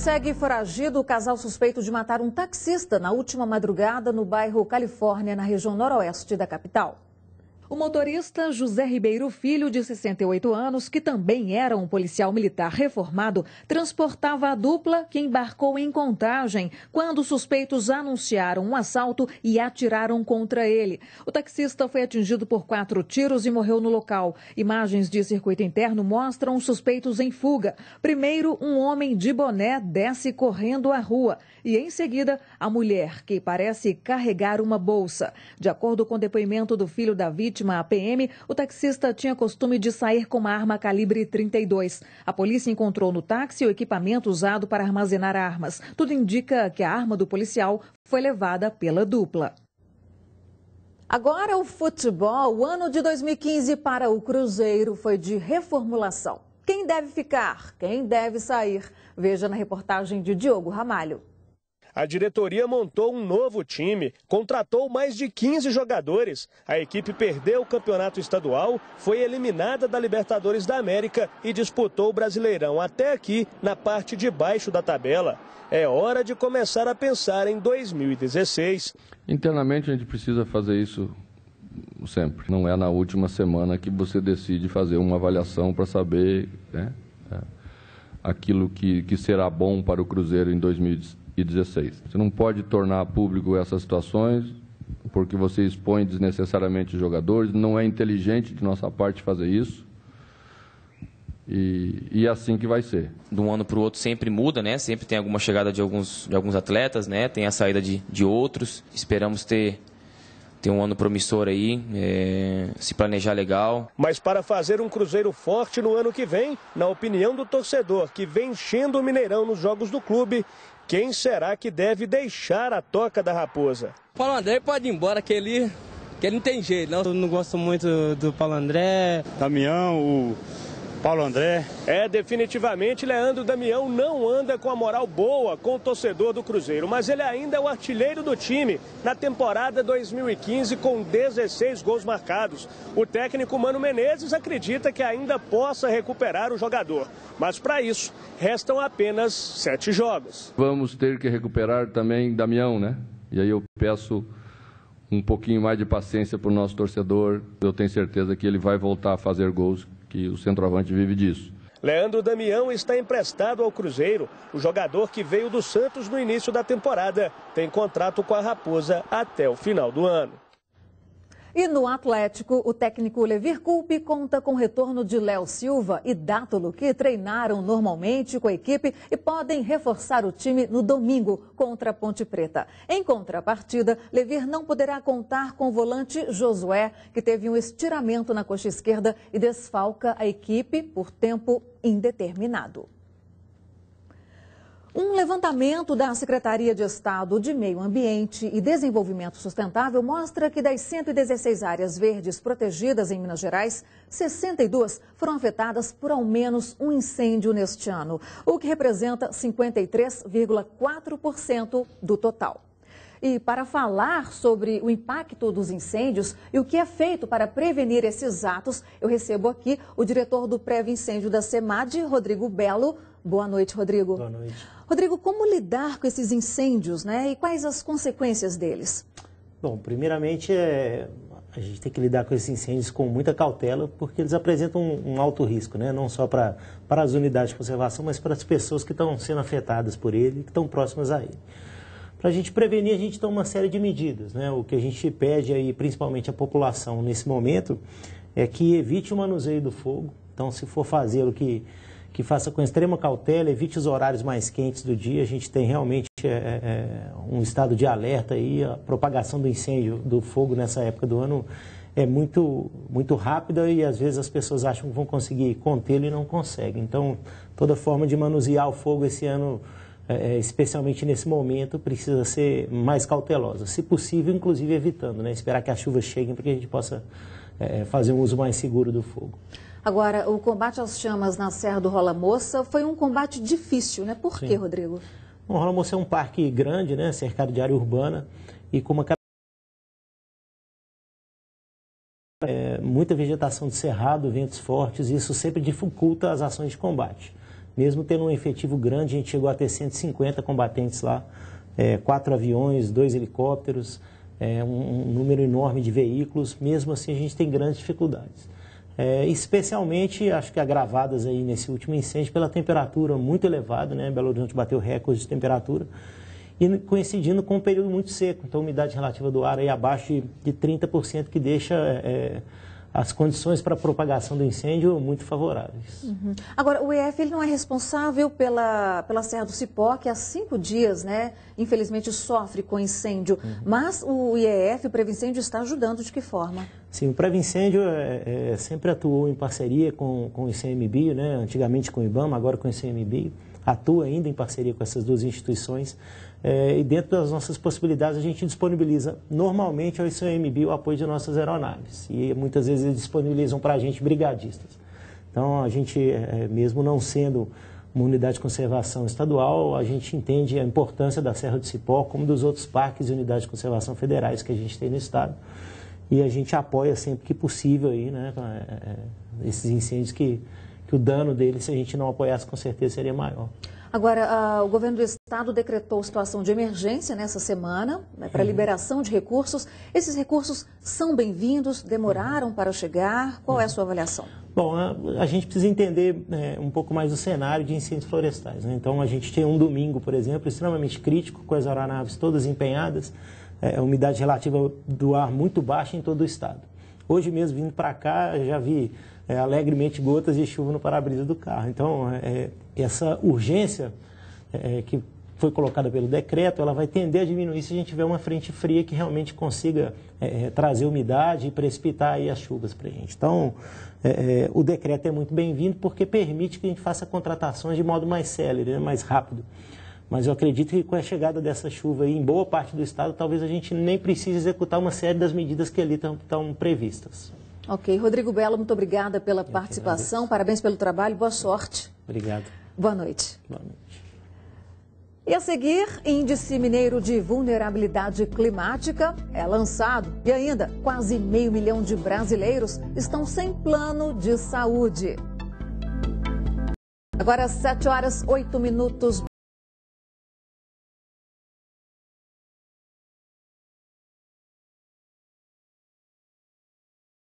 Segue foragido o casal suspeito de matar um taxista na última madrugada no bairro Califórnia, na região noroeste da capital. O motorista José Ribeiro Filho, de 68 anos, que também era um policial militar reformado, transportava a dupla que embarcou em contagem quando suspeitos anunciaram um assalto e atiraram contra ele. O taxista foi atingido por quatro tiros e morreu no local. Imagens de circuito interno mostram suspeitos em fuga. Primeiro, um homem de boné desce correndo à rua e, em seguida, a mulher, que parece carregar uma bolsa. De acordo com o depoimento do filho da vítima, vítima, a PM, o taxista tinha costume de sair com uma arma calibre 32. A polícia encontrou no táxi o equipamento usado para armazenar armas. Tudo indica que a arma do policial foi levada pela dupla. Agora o futebol. O ano de 2015 para o Cruzeiro foi de reformulação. Quem deve ficar? Quem deve sair? Veja na reportagem de Diogo Ramalho. A diretoria montou um novo time, contratou mais de 15 jogadores. A equipe perdeu o campeonato estadual, foi eliminada da Libertadores da América e disputou o Brasileirão até aqui na parte de baixo da tabela. É hora de começar a pensar em 2016. Internamente a gente precisa fazer isso sempre. Não é na última semana que você decide fazer uma avaliação para saber né, é, aquilo que, que será bom para o Cruzeiro em 2016 você não pode tornar público essas situações porque você expõe desnecessariamente os jogadores, não é inteligente de nossa parte fazer isso. E, e é assim que vai ser. De um ano para o outro sempre muda, né? Sempre tem alguma chegada de alguns, de alguns atletas, né? Tem a saída de, de outros. Esperamos ter ter um ano promissor aí, é, se planejar legal. Mas para fazer um Cruzeiro forte no ano que vem, na opinião do torcedor que vem enchendo o Mineirão nos jogos do clube, quem será que deve deixar a Toca da Raposa? O Paulo André pode ir embora, que ele, que ele não tem jeito. Não. Eu não gosto muito do Paulo André. Damião, o Paulo André. É, definitivamente, Leandro Damião não anda com a moral boa com o torcedor do Cruzeiro, mas ele ainda é o artilheiro do time na temporada 2015 com 16 gols marcados. O técnico Mano Menezes acredita que ainda possa recuperar o jogador, mas para isso restam apenas sete jogos. Vamos ter que recuperar também Damião, né? E aí eu peço um pouquinho mais de paciência para o nosso torcedor. Eu tenho certeza que ele vai voltar a fazer gols que o centroavante vive disso. Leandro Damião está emprestado ao Cruzeiro. O jogador que veio do Santos no início da temporada tem contrato com a Raposa até o final do ano. E no Atlético, o técnico Levir Culpe conta com o retorno de Léo Silva e Dátulo, que treinaram normalmente com a equipe e podem reforçar o time no domingo contra a Ponte Preta. Em contrapartida, Levir não poderá contar com o volante Josué, que teve um estiramento na coxa esquerda e desfalca a equipe por tempo indeterminado. Um levantamento da Secretaria de Estado de Meio Ambiente e Desenvolvimento Sustentável mostra que das 116 áreas verdes protegidas em Minas Gerais, 62 foram afetadas por ao menos um incêndio neste ano, o que representa 53,4% do total. E para falar sobre o impacto dos incêndios e o que é feito para prevenir esses atos, eu recebo aqui o diretor do pré Incêndio da SEMAD, Rodrigo Belo. Boa noite, Rodrigo. Boa noite. Rodrigo, como lidar com esses incêndios né, e quais as consequências deles? Bom, primeiramente, é, a gente tem que lidar com esses incêndios com muita cautela, porque eles apresentam um, alto risco, né? não só para as unidades de conservação, mas para as pessoas que estão sendo afetadas por ele, que estão próximas a ele. Para a gente prevenir, a gente toma uma série de medidas. Né? O que a gente pede aí, principalmente a população nesse momento, é que evite o manuseio do fogo. Então, se for fazer o que que faça com extrema cautela, evite os horários mais quentes do dia. A gente tem realmente é, é, é, um estado de alerta aí, a propagação do incêndio, do fogo nessa época do ano é muito, muito rápida e às vezes as pessoas acham que vão conseguir contê-lo e não conseguem. Então, toda forma de manusear o fogo esse ano, é, é especialmente nesse momento, precisa ser mais cautelosa. Se possível, inclusive evitando, né? esperar que as chuvas cheguem para que a gente possa é, fazer um uso mais seguro do fogo. Agora, o combate às chamas na Serra do Rola Moça foi um combate difícil, né? Por Sim. quê, Rodrigo? Bom, Rola Moça é um parque grande, né? Cercado de área urbana e com uma é, muita vegetação de cerrado, ventos fortes, e isso sempre dificulta as ações de combate. Mesmo tendo um efetivo grande, a gente chegou a ter 150 combatentes lá, é, quatro aviões, dois helicópteros, é, um, um número enorme de veículos, mesmo assim a gente tem grandes dificuldades. É, especialmente, acho que agravadas aí nesse último incêndio, pela temperatura muito elevada, né? Belo Horizonte bateu recorde de temperatura, e coincidindo com um período muito seco, então umidade relativa do ar aí abaixo de 30%, que deixa é, é, as condições para a propagação do incêndio muito favoráveis. Uhum. Agora, o IEF ele não é responsável pela, pela Serra do Cipó, que há cinco dias, né, infelizmente, sofre com incêndio, uhum. mas o IEF, o Previncêndio, está ajudando de que forma? Sim, o Pré-Incêndio é, é, sempre atuou em parceria com, com o ICMBio, né? antigamente com o IBAMA, agora com o ICMBio, atua ainda em parceria com essas duas instituições é, e dentro das nossas possibilidades a gente disponibiliza normalmente ao ICMBio o apoio de nossas aeronaves e muitas vezes eles disponibilizam para a gente brigadistas. Então a gente, é, é, mesmo não sendo uma unidade de conservação estadual, a gente entende a importância da Serra do Cipó como dos outros parques e unidades de conservação federais que a gente tem no estado e a gente apoia sempre que possível aí, né, é, é, esses incêndios que, que o dano deles, se a gente não apoiasse, com certeza seria maior. Agora, o governo do estado decretou situação de emergência nessa semana né, para uhum. liberação de recursos. Esses recursos são bem-vindos? Demoraram para chegar? Qual é a uhum. sua avaliação? Bom, a, a gente precisa entender né, um pouco mais o cenário de incêndios florestais. Né? Então, a gente tem um domingo, por exemplo, extremamente crítico, com as aeronaves todas empenhadas é, a umidade relativa do ar muito baixa em todo o estado. Hoje mesmo, vindo para cá, já vi é, alegremente gotas de chuva no para-brisa do carro. Então, é, essa urgência é, que foi colocada pelo decreto, ela vai tender a diminuir se a gente tiver uma frente fria que realmente consiga é, é, trazer umidade e precipitar aí as chuvas para a gente. Então, o decreto é muito bem-vindo porque permite que a gente faça contratações de modo mais célere, né, mais rápido. Mas eu acredito que com a chegada dessa chuva aí, em boa parte do estado, talvez a gente nem precise executar uma série das medidas que ali estão previstas. Ok. Rodrigo Belo, muito obrigada pela eu participação. Parabéns pelo trabalho. Boa sorte. Obrigado. Boa noite. Boa noite. E a seguir, Índice Mineiro de Vulnerabilidade Climática é lançado. E ainda, quase meio milhão de brasileiros estão sem plano de saúde. Agora, 7 horas 8 minutos.